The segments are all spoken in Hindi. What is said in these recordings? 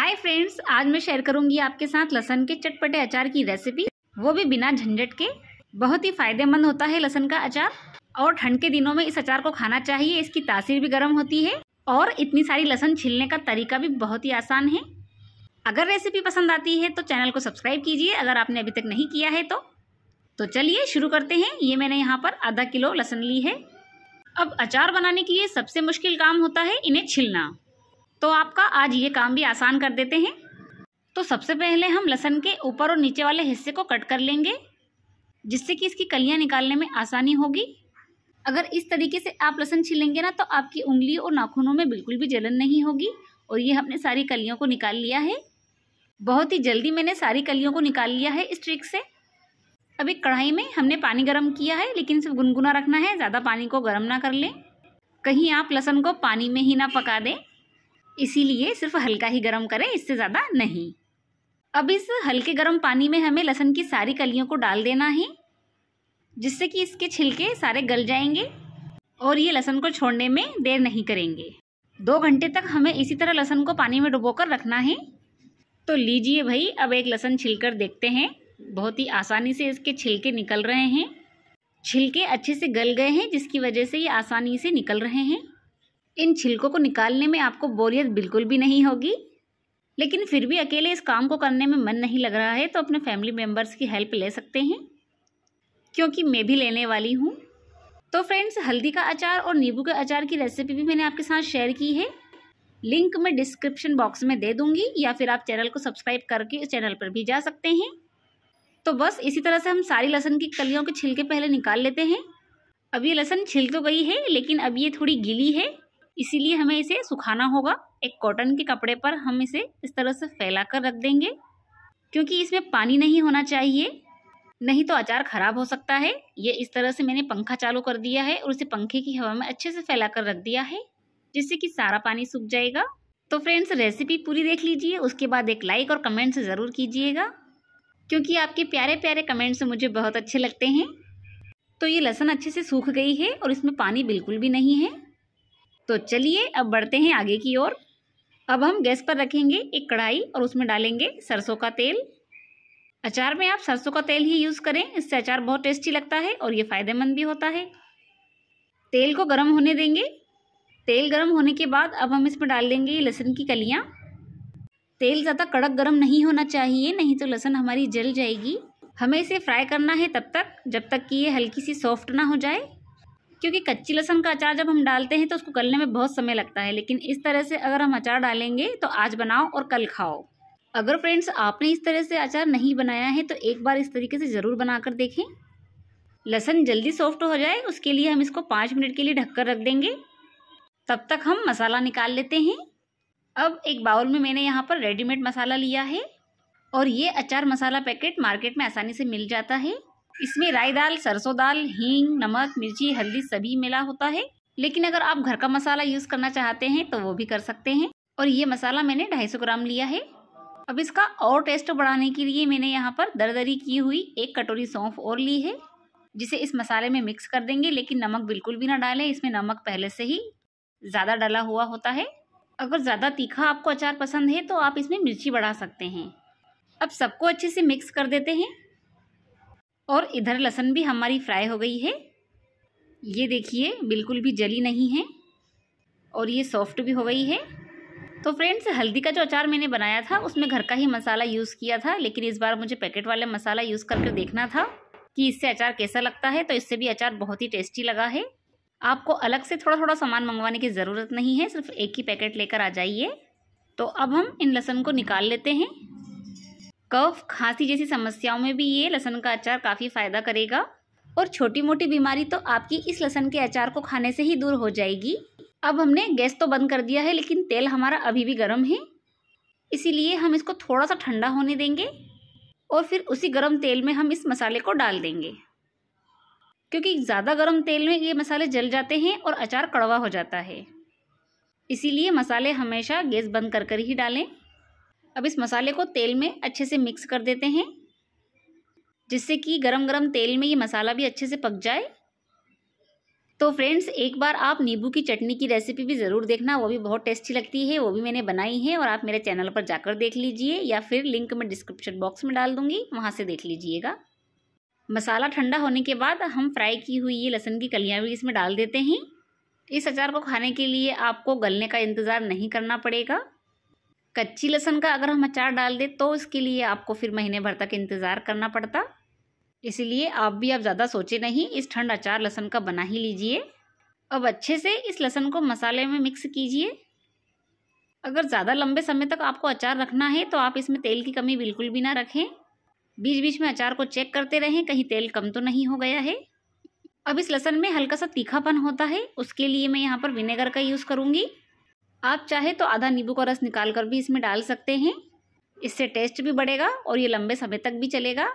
हाय फ्रेंड्स आज मैं शेयर करूंगी आपके साथ लहसन के चटपटे अचार की रेसिपी वो भी बिना झंझट के बहुत ही फायदेमंद होता है लहसन का अचार और ठंड के दिनों में इस अचार को खाना चाहिए इसकी तासीर भी गर्म होती है और इतनी सारी लहसन छिलने का तरीका भी बहुत ही आसान है अगर रेसिपी पसंद आती है तो चैनल को सब्सक्राइब कीजिए अगर आपने अभी तक नहीं किया है तो तो चलिए शुरू करते हैं ये मैंने यहाँ पर आधा किलो लहसन ली है अब अचार बनाने के लिए सबसे मुश्किल काम होता है इन्हें छिलना तो आपका आज ये काम भी आसान कर देते हैं तो सबसे पहले हम लहसन के ऊपर और नीचे वाले हिस्से को कट कर लेंगे जिससे कि इसकी कलियाँ निकालने में आसानी होगी अगर इस तरीके से आप लहसन छीलेंगे ना तो आपकी उंगली और नाखूनों में बिल्कुल भी जलन नहीं होगी और ये हमने सारी कलियों को निकाल लिया है बहुत ही जल्दी मैंने सारी कलियों को निकाल लिया है इस ट्रिक से अब एक कढ़ाई में हमने पानी गर्म किया है लेकिन सिर्फ गुनगुना रखना है ज़्यादा पानी को गर्म ना कर लें कहीं आप लहसन को पानी में ही ना पका दें इसीलिए सिर्फ हल्का ही गर्म करें इससे ज़्यादा नहीं अब इस हल्के गर्म पानी में हमें लहसुन की सारी कलियों को डाल देना है जिससे कि इसके छिलके सारे गल जाएंगे और ये लहसुन को छोड़ने में देर नहीं करेंगे दो घंटे तक हमें इसी तरह लहसुन को पानी में डुबो कर रखना है तो लीजिए भाई अब एक लहसुन छिलकर देखते हैं बहुत ही आसानी से इसके छिलके निकल रहे हैं छिलके अच्छे से गल गए हैं जिसकी वजह से ये आसानी से निकल रहे हैं इन छिलकों को निकालने में आपको बोरियत बिल्कुल भी नहीं होगी लेकिन फिर भी अकेले इस काम को करने में मन नहीं लग रहा है तो अपने फैमिली मेम्बर्स की हेल्प ले सकते हैं क्योंकि मैं भी लेने वाली हूँ तो फ्रेंड्स हल्दी का अचार और नींबू के अचार की रेसिपी भी मैंने आपके साथ शेयर की है लिंक मैं डिस्क्रिप्शन बॉक्स में दे दूंगी या फिर आप चैनल को सब्सक्राइब करके इस चैनल पर भी जा सकते हैं तो बस इसी तरह से हम सारी लहसन की कलियों के छिलके पहले निकाल लेते हैं अब ये लहसन छिल तो गई है लेकिन अब ये थोड़ी गीली है इसीलिए हमें इसे सुखाना होगा एक कॉटन के कपड़े पर हम इसे इस तरह से फैला कर रख देंगे क्योंकि इसमें पानी नहीं होना चाहिए नहीं तो अचार खराब हो सकता है ये इस तरह से मैंने पंखा चालू कर दिया है और इसे पंखे की हवा में अच्छे से फैला कर रख दिया है जिससे कि सारा पानी सूख जाएगा तो फ्रेंड्स रेसिपी पूरी देख लीजिए उसके बाद एक लाइक और कमेंट्स ज़रूर कीजिएगा क्योंकि आपके प्यारे प्यारे कमेंट्स मुझे बहुत अच्छे लगते हैं तो ये लहसुन अच्छे से सूख गई है और इसमें पानी बिल्कुल भी नहीं है तो चलिए अब बढ़ते हैं आगे की ओर अब हम गैस पर रखेंगे एक कढ़ाई और उसमें डालेंगे सरसों का तेल अचार में आप सरसों का तेल ही यूज़ करें इससे अचार बहुत टेस्टी लगता है और ये फ़ायदेमंद भी होता है तेल को गर्म होने देंगे तेल गर्म होने के बाद अब हम इसमें डाल देंगे लहसुन की कलियाँ तेल ज़्यादा कड़क गर्म नहीं होना चाहिए नहीं तो लहसुन हमारी जल जाएगी हमें इसे फ्राई करना है तब तक जब तक कि ये हल्की सी सॉफ्ट ना हो जाए क्योंकि कच्ची लहसन का अचार जब हम डालते हैं तो उसको गलने में बहुत समय लगता है लेकिन इस तरह से अगर हम अचार डालेंगे तो आज बनाओ और कल खाओ अगर फ्रेंड्स आपने इस तरह से अचार नहीं बनाया है तो एक बार इस तरीके से ज़रूर बना कर देखें लहसन जल्दी सॉफ्ट हो जाए उसके लिए हम इसको पाँच मिनट के लिए ढककर रख देंगे तब तक हम मसाला निकाल लेते हैं अब एक बाउल में मैंने यहाँ पर रेडीमेड मसाला लिया है और ये अचार मसाला पैकेट मार्केट में आसानी से मिल जाता है इसमें राई दाल सरसों दाल हींग नमक मिर्ची हल्दी सभी मिला होता है लेकिन अगर आप घर का मसाला यूज़ करना चाहते हैं तो वो भी कर सकते हैं और ये मसाला मैंने 250 ग्राम लिया है अब इसका और टेस्ट बढ़ाने के लिए मैंने यहाँ पर दरदरी की हुई एक कटोरी सौंफ और ली है जिसे इस मसाले में मिक्स कर देंगे लेकिन नमक बिल्कुल भी ना डालें इसमें नमक पहले से ही ज़्यादा डाला हुआ होता है अगर ज़्यादा तीखा आपको अचार पसंद है तो आप इसमें मिर्ची बढ़ा सकते हैं अब सबको अच्छे से मिक्स कर देते हैं और इधर लहसन भी हमारी फ्राई हो गई है ये देखिए बिल्कुल भी जली नहीं है और ये सॉफ्ट भी हो गई है तो फ्रेंड्स हल्दी का जो अचार मैंने बनाया था उसमें घर का ही मसाला यूज़ किया था लेकिन इस बार मुझे पैकेट वाले मसाला यूज़ करके देखना था कि इससे अचार कैसा लगता है तो इससे भी अचार बहुत ही टेस्टी लगा है आपको अलग से थोड़ा थोड़ा सामान मंगवाने की ज़रूरत नहीं है सिर्फ एक ही पैकेट लेकर आ जाइए तो अब हम इन लहसुन को निकाल लेते हैं कफ खांसी जैसी समस्याओं में भी ये लहसुन का अचार काफ़ी फ़ायदा करेगा और छोटी मोटी बीमारी तो आपकी इस लसन के अचार को खाने से ही दूर हो जाएगी अब हमने गैस तो बंद कर दिया है लेकिन तेल हमारा अभी भी गर्म है इसीलिए हम इसको थोड़ा सा ठंडा होने देंगे और फिर उसी गर्म तेल में हम इस मसाले को डाल देंगे क्योंकि ज़्यादा गर्म तेल में ये मसाले जल जाते हैं और अचार कड़वा हो जाता है इसीलिए मसाले हमेशा गैस बंद कर कर ही डालें अब इस मसाले को तेल में अच्छे से मिक्स कर देते हैं जिससे कि गरम गरम तेल में ये मसाला भी अच्छे से पक जाए तो फ्रेंड्स एक बार आप नींबू की चटनी की रेसिपी भी ज़रूर देखना वो भी बहुत टेस्टी लगती है वो भी मैंने बनाई है और आप मेरे चैनल पर जाकर देख लीजिए या फिर लिंक मैं डिस्क्रिप्शन बॉक्स में डाल दूँगी वहाँ से देख लीजिएगा मसाला ठंडा होने के बाद हम फ्राई की हुई ये लहसुन की कलियाँ भी इसमें डाल देते हैं इस अचार को खाने के लिए आपको गलने का इंतज़ार नहीं करना पड़ेगा कच्ची लहसन का अगर हम अचार डाल दें तो इसके लिए आपको फिर महीने भर तक इंतज़ार करना पड़ता इसलिए आप भी अब ज़्यादा सोचे नहीं इस ठंड अचार लहसन का बना ही लीजिए अब अच्छे से इस लहसुन को मसाले में मिक्स कीजिए अगर ज़्यादा लंबे समय तक आपको अचार रखना है तो आप इसमें तेल की कमी बिल्कुल भी ना रखें बीच बीच में अचार को चेक करते रहें कहीं तेल कम तो नहीं हो गया है अब इस लहसन में हल्का सा तीखापन होता है उसके लिए मैं यहाँ पर विनेगर का यूज़ करूँगी आप चाहे तो आधा नींबू का रस निकाल कर भी इसमें डाल सकते हैं इससे टेस्ट भी बढ़ेगा और ये लंबे समय तक भी चलेगा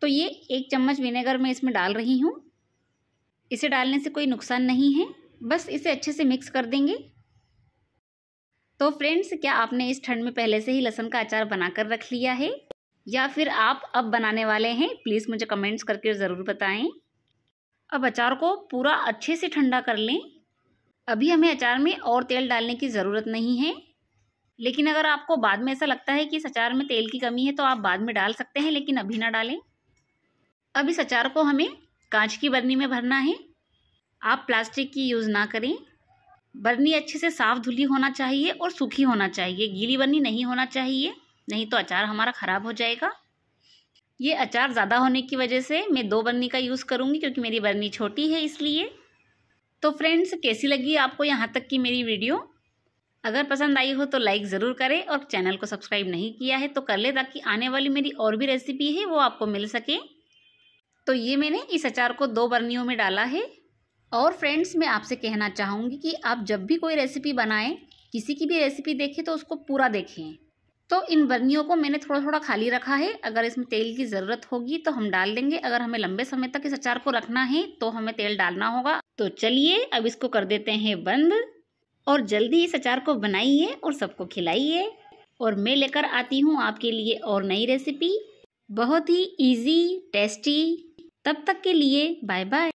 तो ये एक चम्मच विनेगर मैं इसमें डाल रही हूँ इसे डालने से कोई नुकसान नहीं है बस इसे अच्छे से मिक्स कर देंगे तो फ्रेंड्स क्या आपने इस ठंड में पहले से ही लहसन का अचार बनाकर रख लिया है या फिर आप अब बनाने वाले हैं प्लीज़ मुझे कमेंट्स करके ज़रूर बताएं अब अचार को पूरा अच्छे से ठंडा कर लें अभी हमें अचार में और तेल डालने की ज़रूरत नहीं है लेकिन अगर आपको बाद में ऐसा लगता है कि इस अचार में तेल की कमी है तो आप बाद में डाल सकते हैं लेकिन अभी ना डालें अब इस अचार को हमें कांच की बर्नी में भरना है आप प्लास्टिक की यूज़ ना करें बर्नी अच्छे से साफ़ धुली होना चाहिए और सूखी होना चाहिए गीली बर्नी नहीं होना चाहिए नहीं तो अचार हमारा ख़राब हो जाएगा ये अचार ज़्यादा होने की वजह से मैं दो बर्नी का यूज़ करूँगी क्योंकि मेरी बर्नी छोटी है इसलिए तो फ्रेंड्स कैसी लगी आपको यहाँ तक की मेरी वीडियो अगर पसंद आई हो तो लाइक ज़रूर करें और चैनल को सब्सक्राइब नहीं किया है तो कर ले ताकि आने वाली मेरी और भी रेसिपी है वो आपको मिल सके तो ये मैंने इस अचार को दो बर्नियों में डाला है और फ्रेंड्स मैं आपसे कहना चाहूँगी कि आप जब भी कोई रेसिपी बनाएं किसी की भी रेसिपी देखें तो उसको पूरा देखें तो इन बर्नियों को मैंने थोड़ा थोड़ा खाली रखा है अगर इसमें तेल की ज़रूरत होगी तो हम डाल देंगे अगर हमें लंबे समय तक इस अचार को रखना है तो हमें तेल डालना होगा तो चलिए अब इसको कर देते हैं बंद और जल्दी इस अचार को बनाइए और सबको खिलाइए और मैं लेकर आती हूँ आपके लिए और नई रेसिपी बहुत ही इजी टेस्टी तब तक के लिए बाय बाय